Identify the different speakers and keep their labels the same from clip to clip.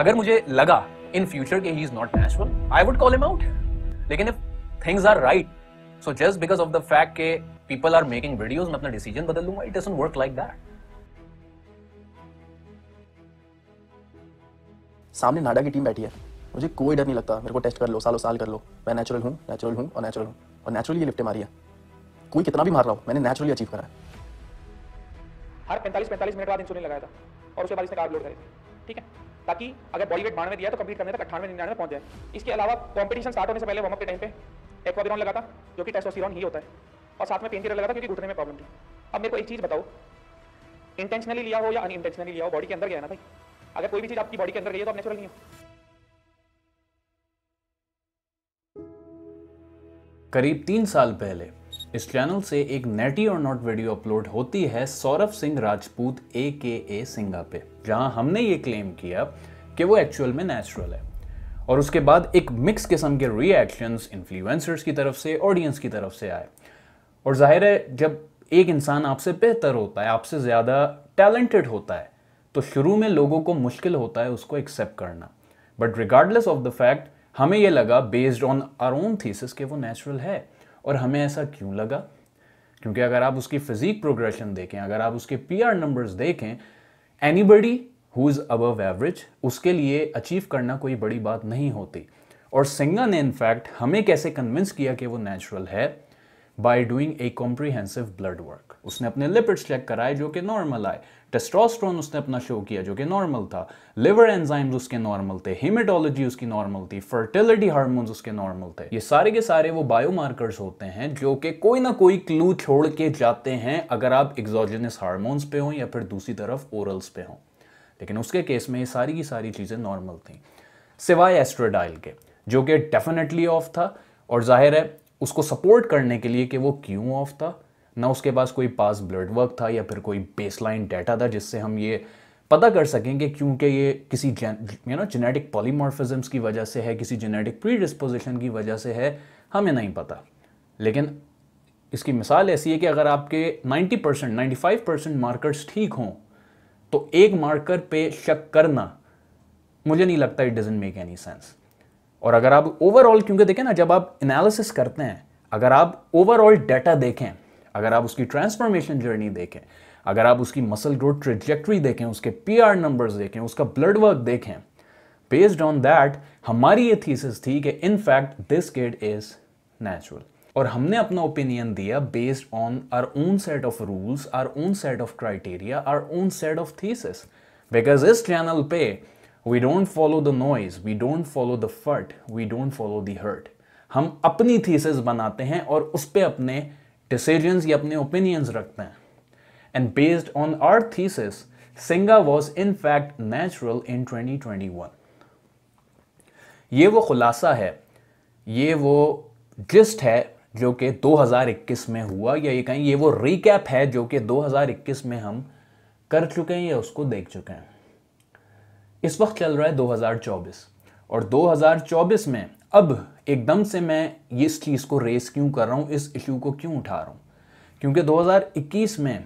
Speaker 1: अगर मुझे लगा इन फ्यूचर के he is not natural I would call him out लेकिन if things are right so just because of the fact के people are making videos मैं अपना decision बदल लूंगा it doesn't work like that
Speaker 2: सामने नाडा की टीम बैठी है मुझे कोई डर नहीं लगता मेरे को टेस्ट कर लो सालों साल कर लो मैं नेचुरल हूँ नेचुरल हूँ और नेचुरल हूँ और नेचुरली ये लिफ्टें मारी है कोई कितना भी मार रहा हो मैंने नेचुरली अचीव करा है हर 45 45 मिनट बाद इंसुलिन लगाया था और उसके बाद इसने कार्ब लोड करे थे ठीक है ताकि अगर बॉडी वेट बढ़ने दिया तो कंप्लीट करने तक अठानवे निन्यानवे पहुंच जाए इसके अलावा कॉम्पिटिशन स्टार्ट होने से पहले वार्म के टाइम पे एक्वाबिरॉन लगा था जो कि टेस्टोस्टेरोन ही होता है और साथ में पेन किलर लगा था क्योंकि घुटने में प्रॉब्लम थी अब मेरे को एक चीज़ बताओ इंटेंशनली लिया हो या अन इंटेंशनली लिया हो बॉडी के अंदर गया ना भाई अगर कोई भी चीज़ आपकी बॉडी के अंदर गई है तो आप नेचुरल नहीं हो
Speaker 1: करीब तीन साल पहले इस चैनल से एक नेटी और नॉट वीडियो अपलोड होती है सौरभ सिंह राजपूत ए के ए सिंगा पे जहां हमने ये क्लेम किया कि वो एक्चुअल में नेचुरल है और उसके बाद एक मिक्स किस्म के रिएक्शंस इन्फ्लुएंसर्स की तरफ से ऑडियंस की तरफ से आए और जाहिर है जब एक इंसान आपसे बेहतर होता है आपसे ज़्यादा टैलेंटेड होता है तो शुरू में लोगों को मुश्किल होता है उसको एक्सेप्ट करना but regardless of the fact हमें ये लगा based on our own thesis वो नेचुरल है और हमें ऐसा क्यों लगा क्योंकि अगर आप उसकी फिजिक प्रोग्रेशन देखें अगर आप उसके पी आर नंबर देखें anybody who is above average उसके लिए अचीव करना कोई बड़ी बात नहीं होती और सिंगा ने इनफैक्ट हमें कैसे कन्विंस किया कि वो नेचुरल है by doing a comprehensive blood work उसने अपने लिपिड्स चेक कराए जो कि नॉर्मल आए टेस्ट्रोस्ट्रोन उसने अपना शो किया जो कि नॉर्मल था लिवर एंजाइम्स उसके नॉर्मल थे हिमेटोलॉजी उसकी नॉर्मल थी फर्टिलिटी हार्मोन्स उसके नॉर्मल थे ये सारे के सारे वो बायोमार्कर्स होते हैं जो कि कोई ना कोई क्लू छोड़ के जाते हैं अगर आप एक्जोजनस हार्मोन्स पे हों या फिर दूसरी तरफ ओरल्स पे हों लेकिन उसके केस में ये सारी की सारी चीज़ें नॉर्मल थी सिवाय एस्ट्रोडाइल के जो कि डेफिनेटली ऑफ था और जाहिर है उसको सपोर्ट करने के लिए कि वो क्यों ऑफ था ना उसके पास कोई पास ब्लड वर्क था या फिर कोई बेसलाइन डाटा था जिससे हम ये पता कर सकेंगे क्योंकि ये किसी यू नो जेनेटिक पॉलीमॉर्फिजम्स की वजह से है किसी जेनेटिक प्री डिस्पोजिशन की वजह से है हमें नहीं पता लेकिन इसकी मिसाल ऐसी है कि अगर आपके 90 परसेंट नाइन्टी परसेंट मार्कर्स ठीक हों तो एक मार्कर पे शक करना मुझे नहीं लगता it doesn't make any sense और अगर आप ओवरऑल क्योंकि देखें ना जब आप एनालिसिस करते हैं अगर आप ओवरऑल डाटा देखें अगर आप उसकी ट्रांसफॉर्मेशन जर्नी देखें अगर आप उसकी मसल ग्रोथ ट्रेजेक्ट्री देखें उसके पी आर नंबर्स देखें उसका ब्लड वर्क देखें बेस्ड ऑन दैट हमारी ये थीसिस थी कि fact this kid is natural और हमने अपना ओपिनियन दिया based on our own set of rules our own set of criteria our own set of thesis because इस चैनल पे we don't follow the noise we don't follow the fad we don't follow the herd हम अपनी thesis बनाते हैं और उस पर अपने डिसीजंस या अपने ओपिनियंस रखते हैं and based on our thesis Singa was in fact natural in 2021 ये वो खुलासा है ये वो जिस्ट है जो कि 2021 में हुआ या ये कहें ये वो रिकैप है जो कि 2021 में हम कर चुके हैं या उसको देख चुके हैं इस वक्त चल रहा है 2024 और 2024 में अब एकदम से मैं इस चीज़ को रेस क्यों कर रहा हूँ इस इशू को क्यों उठा रहा हूँ क्योंकि 2021 में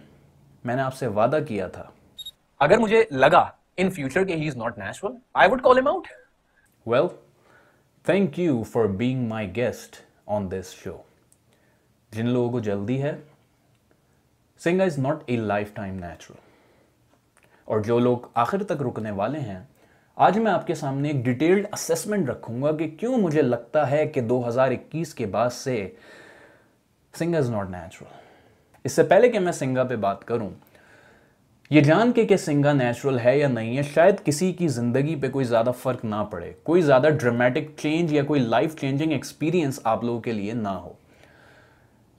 Speaker 1: मैंने आपसे वादा किया था अगर मुझे लगा इन फ्यूचर के he is not natural I would call him out well thank you for being my guest on this show जिन लोगों को जल्दी है Singa is not a lifetime natural और जो लोग आखिर तक रुकने वाले हैं आज मैं आपके सामने एक डिटेल्ड असेसमेंट रखूंगा कि क्यों मुझे लगता है कि 2021 के बाद से सिंगा इज़ नॉट नेचुरल इससे पहले कि मैं सिंगा पे बात करूं ये जान के कि सिंगा नेचुरल है या नहीं है शायद किसी की ज़िंदगी पे कोई ज़्यादा फ़र्क ना पड़े कोई ज़्यादा ड्रामेटिक चेंज या कोई लाइफ चेंजिंग एक्सपीरियंस आप लोगों के लिए ना हो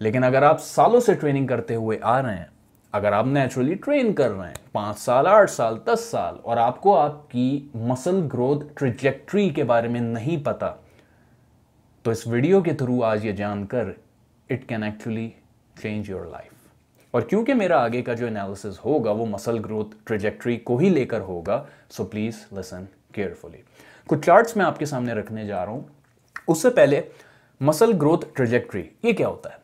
Speaker 1: लेकिन अगर आप सालों से ट्रेनिंग करते हुए आ रहे हैं अगर आप नेचुरली ट्रेन कर रहे हैं पाँच साल आठ साल दस साल और आपको आपकी मसल ग्रोथ ट्रिजेक्ट्री के बारे में नहीं पता तो इस वीडियो के थ्रू आज ये जानकर it can actually change your life और क्योंकि मेरा आगे का जो एनालिसिस होगा वो मसल ग्रोथ ट्रिजेक्ट्री को ही लेकर होगा सो प्लीज़ लिसन केयरफुली कुछ चार्ट्स मैं आपके सामने रखने जा रहा हूँ उससे पहले मसल ग्रोथ ट्रिजेक्ट्री ये क्या होता है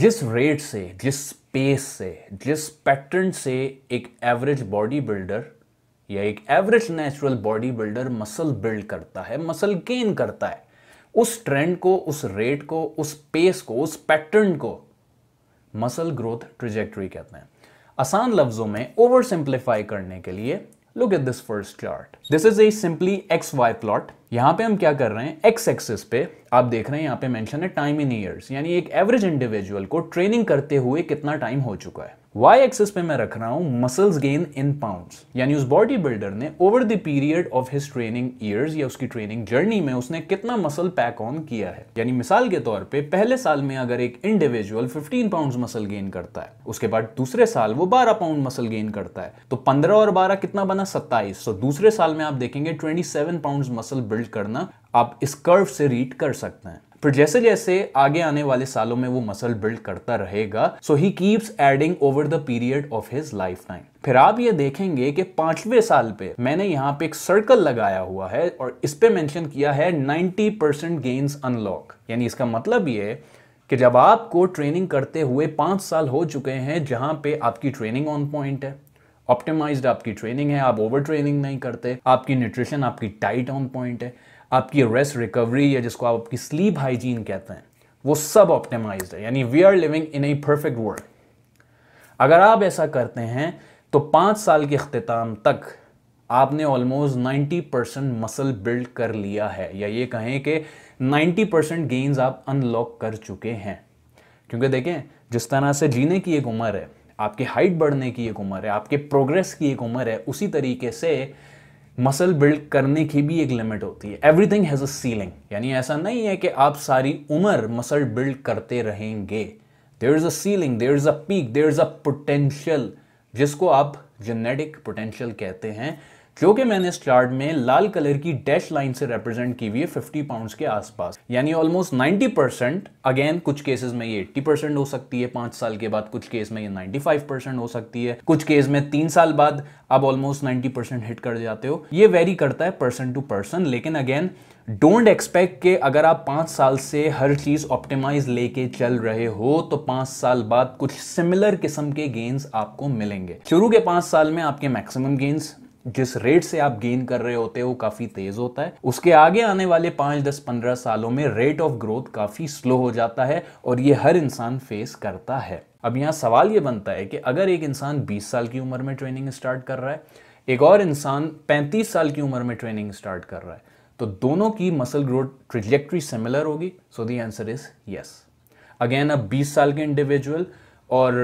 Speaker 1: जिस रेट से जिस पेस से जिस पैटर्न से एक एवरेज बॉडी बिल्डर या एक average natural bodybuilder muscle build करता है मसल गेन करता है उस ट्रेंड को उस रेट को उस पेस को उस पैटर्न को मसल ग्रोथ ट्रिजेक्ट्री कहते हैं आसान लफ्ज़ों में ओवर सिंप्लीफाई करने के लिए look at this first chart this is a simply X Y plot यहाँ पे हम क्या कर रहे हैं एक्स एक्सिस पे आप देख रहे हैं यहाँ पे मेंशन है टाइम इन ईयर्स यानी एक एवरेज इंडिविजुअल को ट्रेनिंग करते हुए कितना टाइम हो चुका है वाई एक्सेस पे मैं रख रहा हूँ मसल्स गेन इन पाउंड्स यानी उस बॉडी बिल्डर ने over the period of his training years या उसकी ट्रेनिंग जर्नी में उसने कितना मसल पैक ऑन किया है यानी मिसाल के तौर पे पहले साल में अगर एक इंडिविजुअल 15 पाउंड्स मसल गेन करता है उसके बाद दूसरे साल वो 12 पाउंड मसल गेन करता है तो 15 और 12 कितना बना 27 तो दूसरे साल में आप देखेंगे 27 पाउंड मसल बिल्ड करना आप इस कर्व से रीड कर सकते हैं फिर जैसे जैसे आगे आने वाले सालों में वो मसल बिल्ड करता रहेगा so he keeps adding over the period of his lifetime फिर आप ये देखेंगे कि पांचवे साल पे मैंने यहाँ पे एक सर्कल लगाया हुआ है और इस पे मेंशन किया है 90% परसेंट गेन्स अनलॉक यानी इसका मतलब ये कि जब आपको ट्रेनिंग करते हुए पांच साल हो चुके हैं जहां पे आपकी ट्रेनिंग ऑन पॉइंट है ऑप्टिमाइज्ड आपकी ट्रेनिंग है आप ओवर ट्रेनिंग नहीं करते आपकी न्यूट्रिशन आपकी टाइट ऑन पॉइंट है आपकी रेस्ट रिकवरी या जिसको आप आपकी स्लीप हाइजीन कहते हैं वो सब ऑप्टिमाइज है यानी we are living in a perfect world अगर आप ऐसा करते हैं तो पाँच साल के अख्ताम तक आपने ऑलमोस्ट 90 परसेंट मसल बिल्ड कर लिया है या ये कहें कि 90 परसेंट गेंस आप अनलॉक कर चुके हैं क्योंकि देखें जिस तरह से जीने की एक उम्र है आपकी हाइट बढ़ने की एक उम्र है आपके प्रोग्रेस की एक उम्र है उसी तरीके से मसल बिल्ड करने की भी एक लिमिट होती है एवरीथिंग हैज़ अ सीलिंग यानी ऐसा नहीं है कि आप सारी उम्र मसल बिल्ड करते रहेंगे there is a ceiling there is a peak there is a potential जिसको आप जेनेटिक पोटेंशियल कहते हैं जो कि मैंने इस चार्ट में लाल कलर की डैश लाइन से रिप्रेजेंट की हुई है 50 पाउंड्स के आसपास यानी ऑलमोस्ट 90 परसेंट अगेन कुछ केसेस में ये 80 परसेंट हो सकती है पांच साल के बाद कुछ केस में ये 95 परसेंट हो सकती है कुछ केस में तीन साल बाद आप ऑलमोस्ट नाइन्टी परसेंट हिट कर जाते हो ये वेरी करता है पर्सन टू पर्सन लेकिन अगेन डोंट एक्सपेक्ट कि अगर आप पाँच साल से हर चीज़ ऑप्टिमाइज लेके चल रहे हो तो पाँच साल बाद कुछ सिमिलर किस्म के गेंस आपको मिलेंगे शुरू के पाँच साल में आपके मैक्सिमम गेंस जिस रेट से आप गेन कर रहे होते हो वो काफ़ी तेज़ होता है उसके आगे आने वाले पांच दस पंद्रह सालों में रेट ऑफ ग्रोथ काफ़ी स्लो हो जाता है और ये हर इंसान फेस करता है अब यहां सवाल ये बनता है कि अगर एक इंसान 20 साल की उम्र में ट्रेनिंग स्टार्ट कर रहा है एक और इंसान 35 साल की उम्र में ट्रेनिंग स्टार्ट कर रहा है तो दोनों की मसल ग्रोथ ट्रिजेक्ट्री सिमिलर होगी so the answer is yes again अब 20 साल के इंडिविजुअल और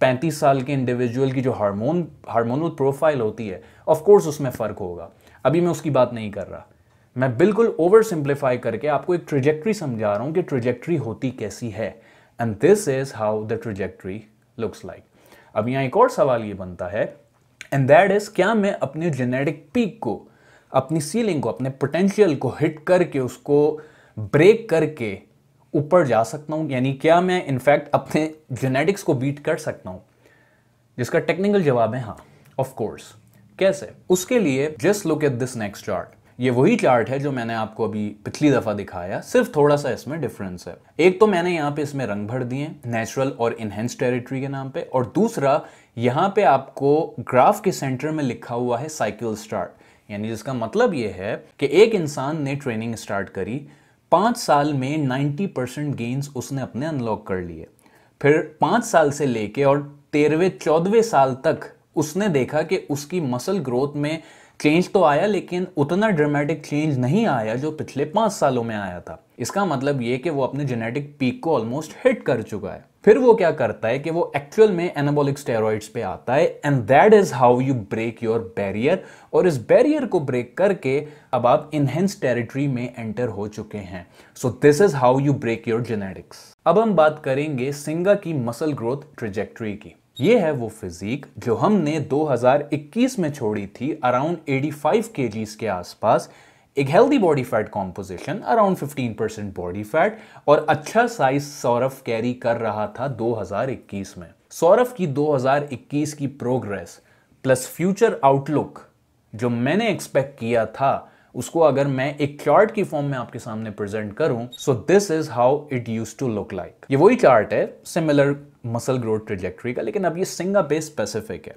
Speaker 1: पैंतीस साल के इंडिविजुअल की जो हार्मोन हार्मोनल प्रोफाइल होती है ऑफ कोर्स उसमें फ़र्क होगा अभी मैं उसकी बात नहीं कर रहा मैं बिल्कुल ओवर सिंप्लीफाई करके आपको एक ट्रिजेक्ट्री समझा रहा हूँ कि ट्रिजेक्ट्री होती कैसी है and this is how the trajectory looks like अब यहाँ एक और सवाल ये बनता है एंड दैट इज क्या मैं अपने जेनेटिक पीक को अपनी सीलिंग को अपने पोटेंशियल को हिट करके उसको ब्रेक करके ऊपर जा सकता हूँ यानी क्या मैं इनफैक्ट अपने जेनेटिक्स को बीट कर सकता हूँ जिसका टेक्निकल जवाब है हाँ ऑफकोर्स कैसे उसके लिए just look at this next chart ये वही चार्ट है जो मैंने आपको अभी पिछली दफ़ा दिखाया सिर्फ थोड़ा सा इसमें डिफरेंस है एक तो मैंने यहाँ पे इसमें रंग भर दिए नेचुरल और इनहेंस टेरिटरी के नाम पे और दूसरा यहाँ पे आपको ग्राफ के सेंटर में लिखा हुआ है साइकिल स्टार्ट यानी जिसका मतलब ये है कि एक इंसान ने ट्रेनिंग स्टार्ट करी पाँच साल में 90 परसेंट गेंस उसने अपने अनलॉक कर लिए फिर पाँच साल से लेके और तेरहवें चौदहवें साल तक उसने देखा कि उसकी मसल ग्रोथ में चेंज तो आया लेकिन उतना ड्रामेटिक चेंज नहीं आया जो पिछले पाँच सालों में आया था इसका मतलब ये कि वो अपने जेनेटिक पीक को ऑलमोस्ट हिट कर चुका है फिर वो क्या करता है कि वो एक्चुअल में एनाबॉलिक स्टेरॉइड्स पे आता है and that is how you break your barrier और इस बैरियर को ब्रेक करके अब आप इनहेंस टेरिटरी में एंटर हो चुके हैं so this is how you break your genetics अब हम बात करेंगे सिंगा की मसल ग्रोथ ट्रिजेक्ट्री की ये है वो फिजिक जो हमने 2021 में छोड़ी थी अराउंड 85 फाइव के आसपास एक healthy body fat composition around 15% body fat और अच्छा साइज सौरभ कैरी कर रहा था 2021 में सौरभ की 2021 की प्रोग्रेस प्लस फ्यूचर आउटलुक जो मैंने एक्सपेक्ट किया था उसको अगर मैं एक चार्ट की फॉर्म में आपके सामने प्रेजेंट करूं so this is how it used to look like ये वही चार्ट है सिमिलर मसल ग्रोथ ट्रेजेक्ट्री का लेकिन अब ये सिंगा बेस स्पेसिफिक है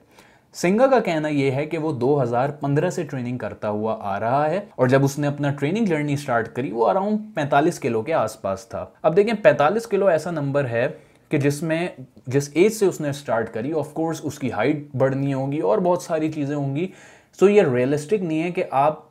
Speaker 1: सिंगा का कहना यह है कि वो 2015 से ट्रेनिंग करता हुआ आ रहा है और जब उसने अपना ट्रेनिंग जर्नी स्टार्ट करी वो अराउंड 45 किलो के आसपास था अब देखें 45 किलो ऐसा नंबर है कि जिसमें जिस एज से उसने स्टार्ट करी ऑफ कोर्स उसकी हाइट बढ़नी होगी और बहुत सारी चीज़ें होंगी सो so ये रियलिस्टिक नहीं है कि आप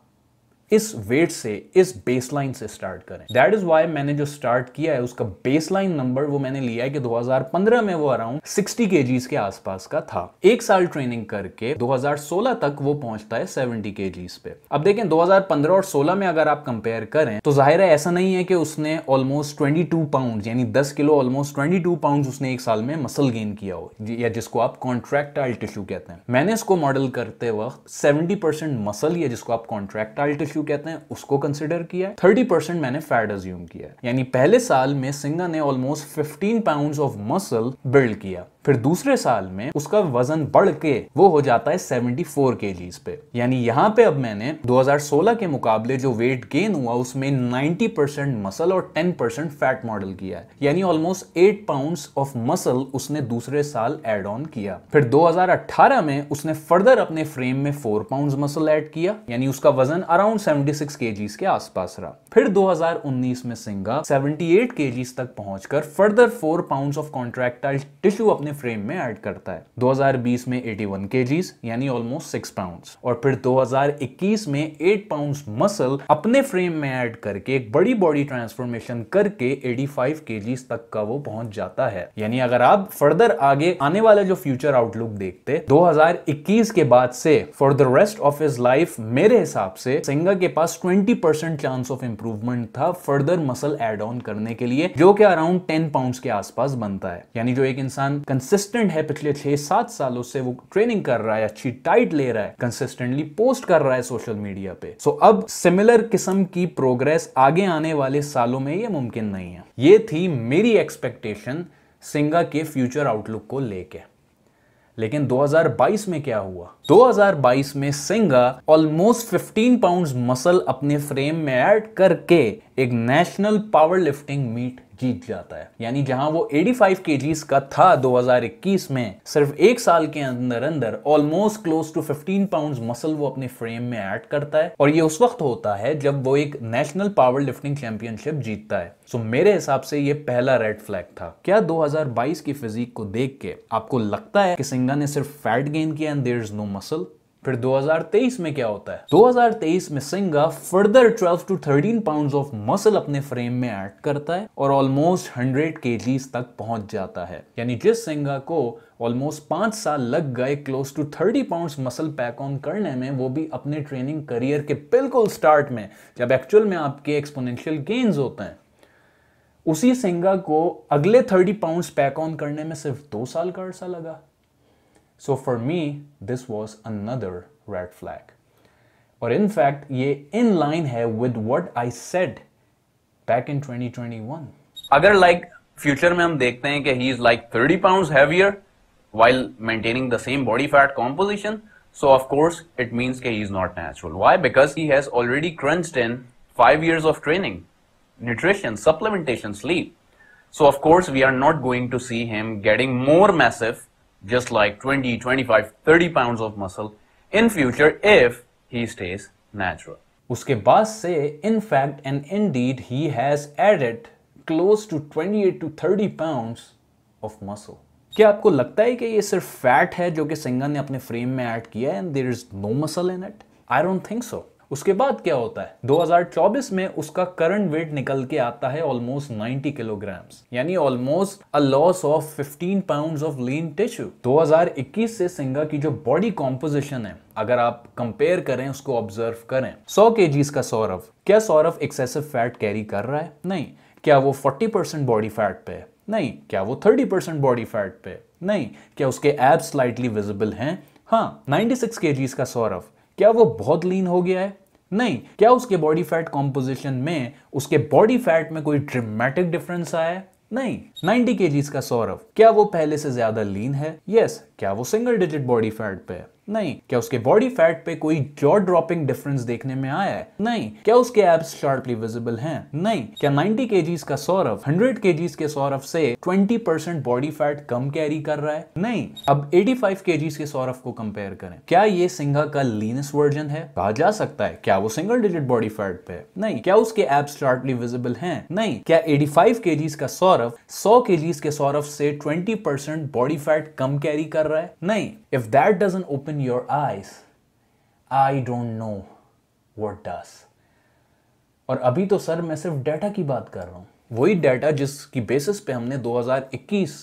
Speaker 1: इस वेट से इस बेसलाइन से स्टार्ट करें दैट इज वाई मैंने जो स्टार्ट किया है उसका बेसलाइन नंबर वो मैंने लिया है कि 2015 में वो अराउंड 60 के के आसपास का था एक साल ट्रेनिंग करके 2016 तक वो पहुंचता है 70 के पे अब देखें 2015 और 16 में अगर आप कंपेयर करें तो जाहिर है ऐसा नहीं है कि उसने ऑलमोस्ट ट्वेंटी पाउंड यानी दस किलो ऑलमोस्ट ट्वेंटी पाउंड उसने एक साल में मसल गेन किया हो या जिसको आप कॉन्ट्रैक्टाइल टिश्यू कहते हैं मैंने इसको मॉडल करते वक्त सेवेंटी मसल या जिसको आप कॉन्ट्रैक्टाइल टिश्यू क्यू कहते हैं उसको कंसिडर किया थर्टी परसेंट मैंने फैट अज्यूम किया यानी पहले साल में सिंगा ने almost fifteen pound of muscle build किया फिर दूसरे साल में उसका वजन बढ़ के वो हो जाता है 74 फोर के पे यानी यहाँ पे अब मैंने 2016 के मुकाबले जो वेट गेन हुआ उसमें 90 परसेंट मसल और 10 परसेंट फैट मॉडल किया है यानी almost eight pound of muscle उसने दूसरे साल एड ऑन किया फिर 2018 में उसने फर्दर अपने फ्रेम में फोर पाउंड मसल एड किया यानी उसका वजन अराउंड सेवेंटी सिक्स के आसपास रहा फिर 2019 में सिंगा 78 केजीस तक पहुंचकर further 4 pounds of contractile tissue अपने फ्रेम में ऐड करता है 2020 में 81 वन यानी ऑलमोस्ट 6 पाउंड्स और फिर 2021 में 8 पाउंड्स मसल अपने फ्रेम में ऐड करके एक बड़ी बॉडी ट्रांसफॉर्मेशन करके 85 फाइव तक का वो पहुंच जाता है यानी अगर आप फर्दर आगे आने वाला जो फ्यूचर आउटलुक देखते दो के बाद से for the rest of his life मेरे हिसाब से सिंगा के पास 20 परसेंट चांस ऑफ इंप्रूवमेंट था फर्दर मसल एड ऑन करने के लिए जो कि अराउंड 10 पाउंड्स के आसपास बनता है यानी जो एक इंसान कंसिस्टेंट है पिछले छह सात सालों से वो ट्रेनिंग कर रहा है अच्छी डाइट ले रहा है कंसिस्टेंटली पोस्ट कर रहा है सोशल मीडिया पे सो so, अब सिमिलर किस्म की प्रोग्रेस आगे आने वाले सालों में ये मुमकिन नहीं है ये थी मेरी एक्सपेक्टेशन सिंगा के फ्यूचर आउटलुक को लेके लेकिन 2022 में क्या हुआ 2022 में सिंगा ऑलमोस्ट 15 पाउंड्स मसल अपने फ्रेम में ऐड करके एक नेशनल पावर लिफ्टिंग मीट जीत जाता है यानी जहां वो 85 केजीस का था 2021 में सिर्फ एक साल के अंदर अंदर almost close to 15 pounds muscle वो अपने फ्रेम में ऐड करता है और ये उस वक्त होता है जब वो एक नेशनल पावर लिफ्टिंग चैंपियनशिप जीतता है सो मेरे हिसाब से ये पहला रेड फ्लैग था क्या 2022 की फिजिक को देख के आपको लगता है कि सिंगा ने सिर्फ फैट गेन किया and there is no muscle फिर 2023 में क्या होता है 2023 में Singa further 12 to 13 pounds of muscle अपने फ्रेम में ऐड करता है और ऑलमोस्ट 100 के तक पहुंच जाता है यानी जिस सिंगा को ऑलमोस्ट पांच साल लग गए close to thirty pounds muscle pack on करने में वो भी अपने ट्रेनिंग करियर के बिल्कुल स्टार्ट में जब एक्चुअल में आपके एक्सपोनेंशियल गेन्स होते हैं उसी सिंगा को अगले थर्टी पाउंड पैक ऑन करने में सिर्फ दो साल का अर्सा लगा So for me, this was another red flag. Or in fact, ये in line है with what I said back in 2021 अगर like, future में हम देखते हैं कि he is like 30 pounds heavier while maintaining the same body fat composition. So of course, it means he is not natural. Why? Because he has already crunched in five years of training, nutrition, supplementation, sleep. So of course, we are not going to see him getting more massive just like 20, 25, 30 pounds of muscle in future if he stays natural. उसके बाद से in fact and indeed he has added close to 28 to 30 pounds of muscle. क्या आपको लगता है कि ये सिर्फ fat है जो कि सिंगर ने अपने frame में add किया and there is no muscle in it? I don't think so. उसके बाद क्या होता है 2024 में उसका करंट वेट निकल के आता है ऑलमोस्ट 90 किलोग्राम्स यानी almost a loss of 15 pounds of lean tissue 2021 से सिंगा की जो बॉडी कॉम्पोजिशन है अगर आप कंपेयर करें उसको ऑब्जर्व करें 100 के का सौरभ क्या सौरभ एक्सेसिव फैट कैरी कर रहा है नहीं क्या वो 40% बॉडी फैट पे है नहीं क्या वो 30% बॉडी फैट पे है नहीं क्या उसके एब्स स्लाइटली विजिबल हैं हाँ 96 सिक्स का सौरभ क्या वो बहुत लीन हो गया है नहीं क्या उसके बॉडी फैट कॉम्पोजिशन में उसके बॉडी फैट में कोई ड्रामेटिक डिफरेंस आया है नहीं 90 केजीज का सौरभ क्या वो पहले से ज्यादा लीन है यस yes. क्या वो सिंगल डिजिट बॉडी फैट पे है नहीं क्या उसके बॉडी फैट पे कोई जॉ ड्रॉपिंग डिफरेंस देखने में आया है नहीं क्या उसके एब्स शार्पली विजिबल हैं नहीं क्या 90 के का सौरभ 100 के के सौरभ से 20 परसेंट बॉडी फैट कम कैरी कर रहा है नहीं अब 85 फाइव के सौरभ को कंपेयर करें क्या ये सिंघा का लीनेस्ट वर्जन है कहा जा सकता है क्या वो सिंगल डिजिट बॉडी फैट पे नहीं क्या उसके एब्स शार्पली विजिबल है नहीं क्या एटी फाइव का सौरभ सौ के के सौरभ से ट्वेंटी बॉडी फैट कम कैरी कर रहा है नहीं If that doesn't open your eyes, I don't know what does. और अभी तो सर मैं सिर्फ डाटा की बात कर रहा हूँ वही डाटा जिसकी बेसिस पे हमने 2021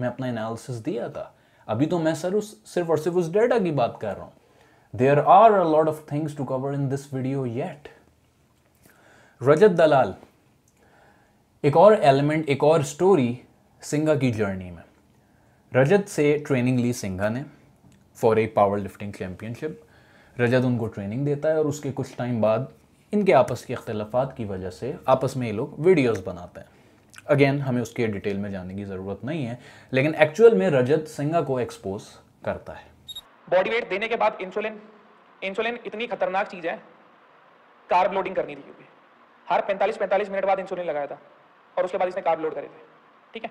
Speaker 1: में अपना एनालिसिस दिया था अभी तो मैं सर उस सिर्फ और सिर्फ उस डाटा की बात कर रहा हूं there are a lot of things to cover in this video yet Rajat Dalal एक और एलिमेंट एक और स्टोरी सिंगा की जर्नी में रजत से ट्रेनिंग ली सिंगा ने for a power lifting championship Rajat उनको ट्रेनिंग देता है और उसके कुछ टाइम बाद इनके आपस के अख्तिलाफ़ात की वजह से आपस में ये लोग वीडियोस बनाते हैं अगेन हमें उसके डिटेल में जाने की ज़रूरत नहीं है लेकिन एक्चुअल में रजत सिंगा को एक्सपोज करता है
Speaker 2: बॉडी वेट देने के बाद इंसुलिन इंसुलिन इतनी खतरनाक चीज़ है कार्ब लोडिंग करनी थी क्योंकि हर 45-45 मिनट बाद इंसुलिन लगाया था और उसके बाद इसने कार्ब लोड करे थे ठीक है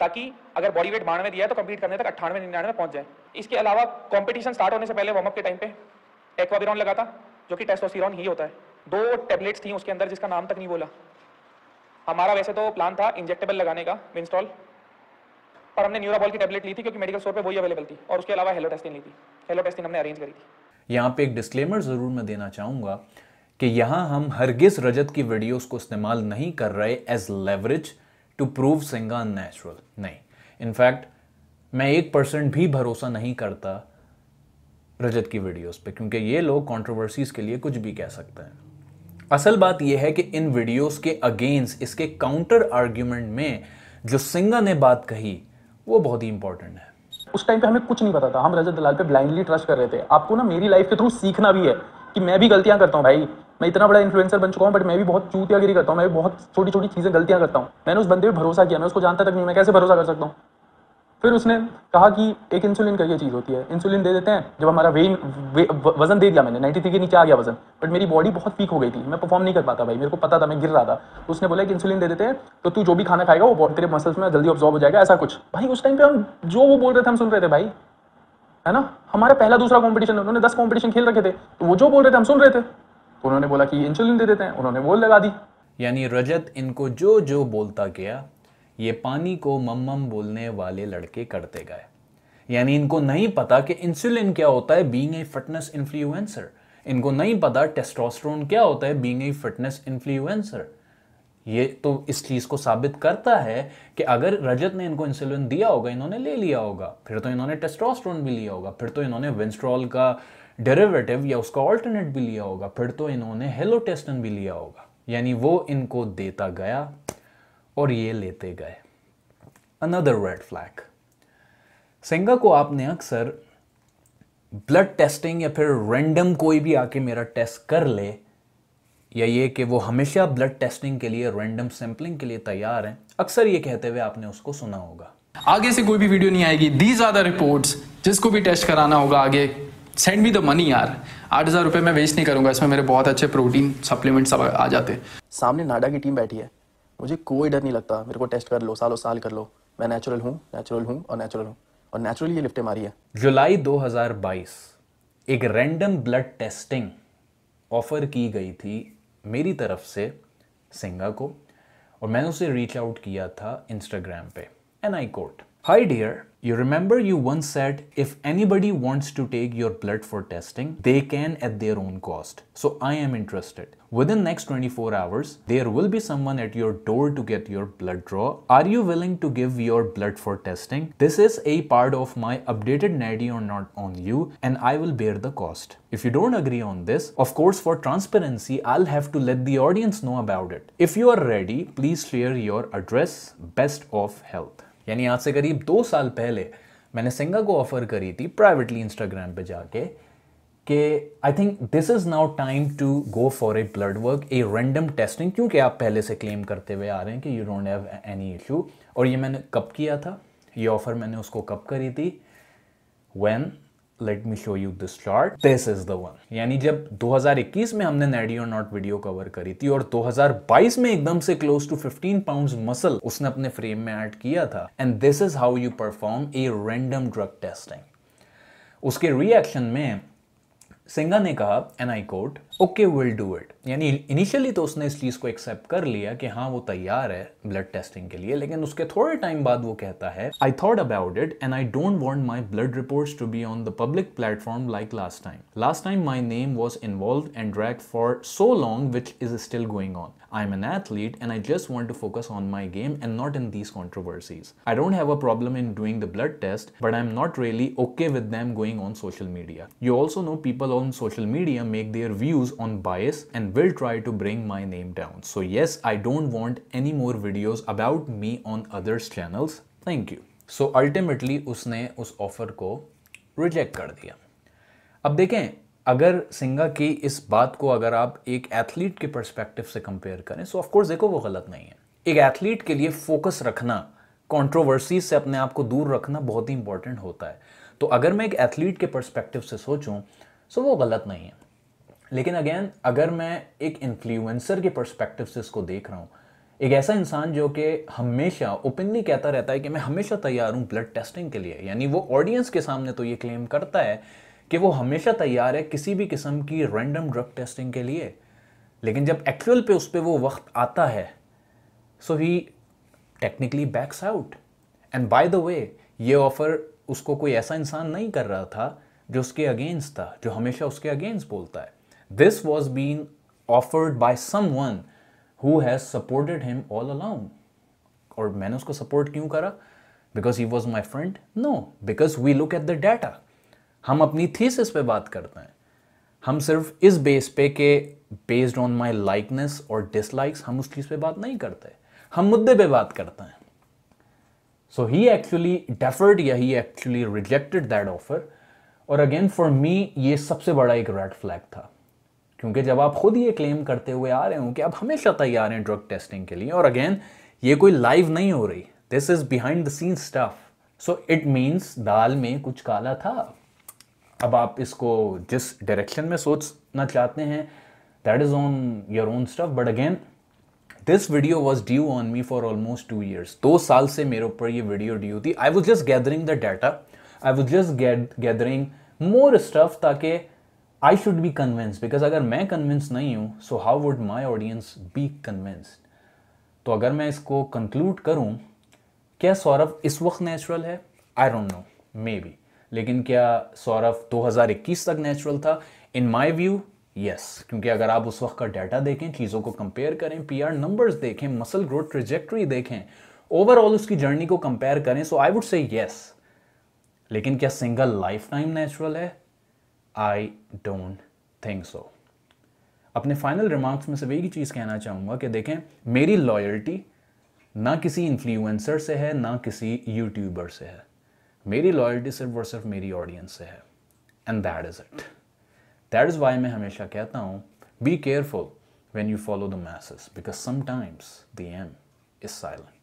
Speaker 2: ताकि अगर बॉडी वेट बानवे दिया है तो कंप्लीट करने तक अट्ठानवे निन्यानवे पहुंच जाए इसके अलावा कॉम्पिटिशन स्टार्ट होने से पहले वार्म के टाइम पे एक्वाबिरॉन लगा था जो कि टेस्टोसिरॉन ही होता है दो टेबलेट्स थी उसके अंदर जिसका नाम तक नहीं बोला हमारा वैसे तो प्लान था इंजेक्टेबल लगाने का विंस्टॉल पर हमने न्यूराबॉल की टेबलेट ली थी क्योंकि मेडिकल स्टोर पर वही अवेलेबल थी और उसके अलावा हेलो टेस्टिंग ली थी हेलो टेस्टिंग हमने अरेंज करी
Speaker 1: थी यहाँ पे एक डिस्क्लेमर ज़रूर मैं देना चाहूंगा कि यहाँ हम हरगिज़ रजत की वीडियोस को इस्तेमाल नहीं कर रहे एज लेवरेज टू प्रूव सिंगा अननेचुरल नहीं इनफैक्ट मैं एक परसेंट भी भरोसा नहीं करता रजत की वीडियोस पे क्योंकि ये लोग कंट्रोवर्सीज के लिए कुछ भी कह सकते हैं असल बात यह है कि इन वीडियोस के अगेंस्ट इसके काउंटर आर्ग्यूमेंट में जो सिंगा ने बात कही वो
Speaker 2: बहुत ही इंपॉर्टेंट है उस टाइम पे हमें कुछ नहीं पता था हम रजत दलाल पे ब्लाइंडली ट्रस्ट कर रहे थे आपको ना मेरी लाइफ के थ्रू सीखना भी है कि मैं भी गलतियां करता हूँ भाई मैं इतना बड़ा इन्फ्लुएंसर बन चुका हूँ बट मैं भी बहुत चूतियागिरी करता हूँ मैं बहुत छोटी छोटी चीज़ें गलतियाँ करता हूँ मैंने उस बंदे पर भरोसा किया मैं उसको जानता तक नहीं मैं कैसे भरोसा कर सकता हूँ फिर उसने कहा कि एक इंसुलिन का ये चीज़ होती है इंसुलिन दे देते हैं जब हमारा वेन वे, वजन दे दिया मैंने 93 के नीचे आ गया वजन बट मेरी बॉडी बहुत वीक हो गई थी मैं परफॉर्म नहीं कर पाता भाई मेरे को पता था मैं गिर रहा था तो उसने बोला कि इंसुलिन दे देते हैं तो तू जो भी खाना खाएगा वो तेरे मसल्स में जल्दी ऑब्जॉर्व हो जाएगा ऐसा कुछ भाई उस टाइम पर हम जो वो बोल रहे थे हम सुन रहे थे भाई है ना हमारा पहला दूसरा कॉम्पिटिशन उन्होंने दस कॉम्पिटिशन खेल रखे थे तो वो जो बोल रहे थे हम सुन रहे थे तो उन्होंने बोला कि इंसुलिन दे देते
Speaker 1: हैं उन्होंने वो लगा दी यानी रजत इनको जो जो बोलता गया ये पानी को मम्मम बोलने वाले लड़के करते गए यानी इनको नहीं पता कि इंसुलिन क्या होता है बीइंग ए फिटनेस इन्फ्लुएंसर इनको नहीं पता टेस्टोस्टेरोन क्या होता है बीइंग ए फिटनेस इन्फ्लुएंसर ये तो इस चीज़ को साबित करता है कि अगर रजत ने इनको इंसुलिन दिया होगा इन्होंने ले लिया होगा फिर तो इन्होंने टेस्टोस्टेरोन भी लिया होगा फिर तो इन्होंने विंस्ट्रॉल का डेरिवेटिव या उसका ऑल्टरनेट भी लिया होगा फिर तो इन्होंने टेस्टन भी लिया होगा यानी वो इनको देता गया और ये लेते गए अनदर रेड फ्लैग सिंगा को आपने अक्सर ब्लड टेस्टिंग या फिर रेंडम कोई भी आके मेरा टेस्ट कर ले या ये कि वो हमेशा ब्लड टेस्टिंग के लिए रेंडम सैंपलिंग के लिए तैयार हैं अक्सर ये कहते हुए आपने उसको सुना होगा
Speaker 2: आगे से कोई भी वीडियो नहीं आएगी दीज आर द रिपोर्ट्स जिसको भी टेस्ट कराना होगा आगे सेंड मी द मनी यार आठ हज़ार रुपये मैं वेस्ट नहीं करूँगा इसमें मेरे बहुत अच्छे प्रोटीन सप्लीमेंट सब आ जाते सामने नाडा की टीम बैठी है मुझे कोई डर नहीं लगता मेरे को टेस्ट कर लो सालों साल कर लो मैं नेचुरल हूँ नेचुरल हूँ और नेचुरल हूँ और नेचुरली ये लिफ्टें मारी है
Speaker 1: जुलाई 2022 एक रैंडम ब्लड टेस्टिंग ऑफर की गई थी मेरी तरफ से सिंगा को और मैंने उसे रीच आउट किया था इंस्टाग्राम पे and I quote Hi dear, you remember you once said if anybody wants to take your blood for testing, they can at their own cost. So I am interested. Within next 24 hours, there will be someone at your door to get your blood draw. Are you willing to give your blood for testing? This is a part of my updated NADI or not on you and I will bear the cost. If you don't agree on this, of course for transparency, I'll have to let the audience know about it. If you are ready, please share your address, best of health. यानी आज से करीब दो साल पहले मैंने सिंगा को ऑफर करी थी प्राइवेटली इंस्टाग्राम पे जाके कि I think this is now time to go for a blood work a random testing क्योंकि आप पहले से क्लेम करते हुए आ रहे हैं कि you don't have any issue और ये मैंने कब किया था ये ऑफ़र मैंने उसको कब करी थी when let me show you this chart this is the one यानी जब 2021 में हमने नेडी और नॉट वीडियो कवर करी थी और 2022 में एकदम से क्लोज टू 15 पाउंड्स मसल उसने अपने फ्रेम में ऐड किया था and this is how you perform a random drug testing उसके रिएक्शन में सिंगा ने कहा and I quote okay will do it यानी इनिशियली तो उसने इस चीज़ को एक्सेप्ट कर लिया कि हाँ वो तैयार है ब्लड टेस्टिंग के लिए लेकिन उसके थोड़े टाइम बाद वो कहता है I thought about it and I don't want my blood reports to be on the public platform like last time last time my name was involve and drag for so long which is still going on I am an athlete and I just want to focus on my game and not in these controversies I don't have a problem in doing the blood test but I am not really okay with them going on social media you also know people on social media make their views videos on bias and will try to bring my name down. So yes, I don't want any more videos about me on others channels. Thank you. so, ultimately उसने उस offer को reject कर दिया अब देखें अगर सिंगा की इस बात को अगर आप एक एथलीट के पर्सपेक्टिव से कंपेयर करें सो so ऑफकोर्स देखो वो गलत नहीं है एक एथलीट के लिए फोकस रखना कंट्रोवर्सीज से अपने आप को दूर रखना बहुत ही इंपॉर्टेंट होता है तो अगर मैं एक एथलीट के पर्सपेक्टिव से सोचूं सो वो गलत नहीं है लेकिन अगेन अगर मैं एक इन्फ्लुएंसर के परस्पेक्टिव से इसको देख रहा हूँ एक ऐसा इंसान जो कि हमेशा ओपनली कहता रहता है कि मैं हमेशा तैयार हूँ ब्लड टेस्टिंग के लिए यानी वो ऑडियंस के सामने तो ये क्लेम करता है कि वो हमेशा तैयार है किसी भी किस्म की रैंडम ड्रग टेस्टिंग के लिए लेकिन जब एक्चुअल पे उस पर वो वक्त आता है so he technically backs out and by the way ये ऑफ़र उसको कोई ऐसा इंसान नहीं कर रहा था जो उसके अगेंस्ट था जो हमेशा उसके अगेंस्ट बोलता है This was being offered by someone who has supported him all along. और मैंने उसको सपोर्ट क्यों करा because he was my friend no because we look at the data हम अपनी थीसिस पे बात करते हैं हम सिर्फ इस बेस पे के बेस्ड ऑन माई लाइकनेस और डिसलाइक्स हम उस चीज़ पे बात नहीं करते हम मुद्दे पे बात करते हैं सो ही एक्चुअली डेफर्ड या he actually rejected that offer और अगेन फॉर मी ये सबसे बड़ा एक रेड फ्लैग था क्योंकि जब आप खुद ये क्लेम करते हुए आ रहे हो कि आप हमेशा तैयार हैं ड्रग टेस्टिंग के लिए और अगेन ये कोई लाइव नहीं हो रही this is behind the scene stuff so it means दाल में कुछ काला था अब आप इसको जिस डायरेक्शन में सोचना चाहते हैं that is on your own stuff but again this video was due on me for almost two years दो साल से मेरे ऊपर ये वीडियो ड्यू थी I was just gathering the data I was just gathering more stuff ताकि I should be convince because अगर मैं कन्विंस नहीं हूँ so how would my audience be convinced तो अगर मैं इसको कंक्लूड करूँ क्या सौरभ इस वक्त नेचुरल है I don't know maybe लेकिन क्या सौरभ 2021 तक नेचुरल था इन माई व्यू यस क्योंकि अगर आप उस वक्त का डाटा देखें चीज़ों को कंपेयर करें पी आर नंबर्स देखें मसल ग्रोथ ट्रिजेक्ट्री देखें ओवरऑल उसकी जर्नी को कंपेयर करें so I would say yes लेकिन क्या सिंगल लाइफ टाइम नेचुरल है आई डोंट थिंक सो अपने फाइनल रिमार्क्स में सिर्फ एक ही चीज़ कहना चाहूँगा कि देखें मेरी लॉयल्टी ना किसी इन्फ्लुएंसर से है ना किसी यूट्यूबर से है मेरी लॉयल्टी सिर्फ और सिर्फ मेरी ऑडियंस से है and that is it that is why मैं हमेशा कहता हूँ be careful when you follow the message because sometimes the end is silent